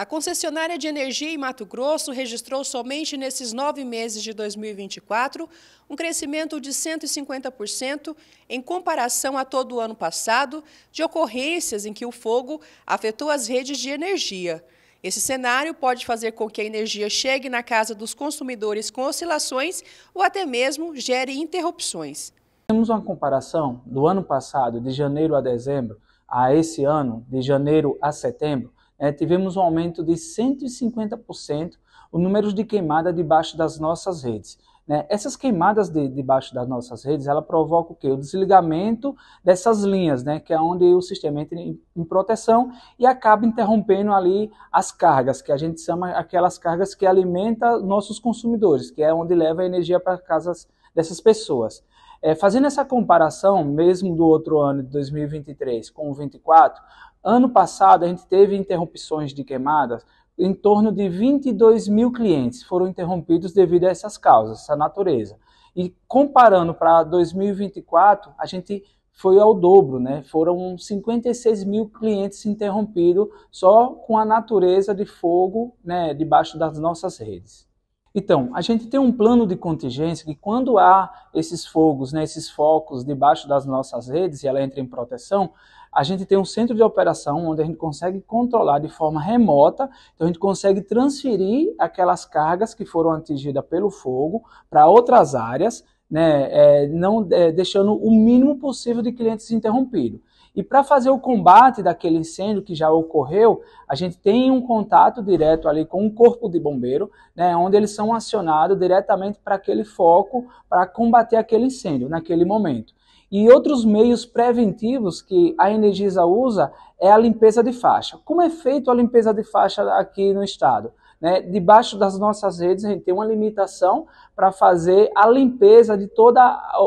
A concessionária de energia em Mato Grosso registrou somente nesses nove meses de 2024 um crescimento de 150% em comparação a todo o ano passado, de ocorrências em que o fogo afetou as redes de energia. Esse cenário pode fazer com que a energia chegue na casa dos consumidores com oscilações ou até mesmo gere interrupções. Temos uma comparação do ano passado, de janeiro a dezembro, a esse ano, de janeiro a setembro é, tivemos um aumento de 150% o número de queimada debaixo das nossas redes. Né? Essas queimadas de, debaixo das nossas redes, ela provoca o quê? O desligamento dessas linhas, né? que é onde o sistema entra em, em, proteção e acaba interrompendo ali as cargas, que a gente chama aquelas cargas que alimenta nossos consumidores, que é onde leva a energia para casas dessas pessoas. É, fazendo essa comparação, mesmo do outro ano de 2023 com o 24, Ano passado, a gente teve interrupções de queimadas em torno de 22 mil clientes foram interrompidos devido a essas causas, essa natureza. E comparando para 2024, a gente foi ao dobro, né? Foram 56 mil clientes interrompidos só com a natureza de fogo, né, debaixo das nossas redes. Então, a gente tem um plano de contingência que quando há esses fogos, né, esses focos debaixo das nossas redes e ela entra em proteção, a gente tem um centro de operação onde a gente consegue controlar de forma remota, então a gente consegue transferir aquelas cargas que foram atingidas pelo fogo para outras áreas, né, é, não é, deixando o mínimo possível de clientes interrompidos. E para fazer o combate daquele incêndio que já ocorreu, a gente tem um contato direto ali com o um corpo de bombeiro, né, onde eles são acionados diretamente para aquele foco, para combater aquele incêndio naquele momento. E outros meios preventivos que a Energisa usa é a limpeza de faixa. Como é feito a limpeza de faixa aqui no estado? Né? Debaixo das nossas redes, a gente tem uma limitação para fazer a limpeza de todo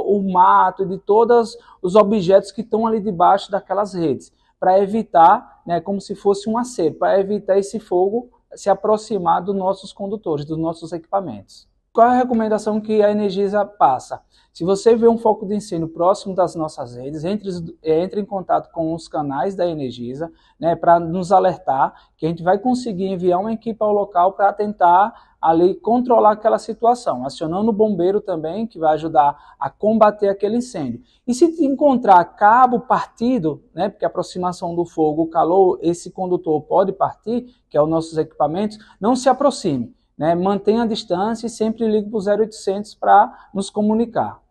o mato, de todos os objetos que estão ali debaixo daquelas redes, para evitar, né, como se fosse um acerto, para evitar esse fogo se aproximar dos nossos condutores, dos nossos equipamentos qual é a recomendação que a Energisa passa? Se você vê um foco de incêndio próximo das nossas redes, entre, entre em contato com os canais da Energisa, né, para nos alertar que a gente vai conseguir enviar uma equipe ao local para tentar ali controlar aquela situação, acionando o bombeiro também, que vai ajudar a combater aquele incêndio. E se encontrar cabo partido, né, porque a aproximação do fogo, o calor, esse condutor pode partir, que é os nossos equipamentos, não se aproxime né? Mantenha a distância e sempre ligue para o 0800 para nos comunicar.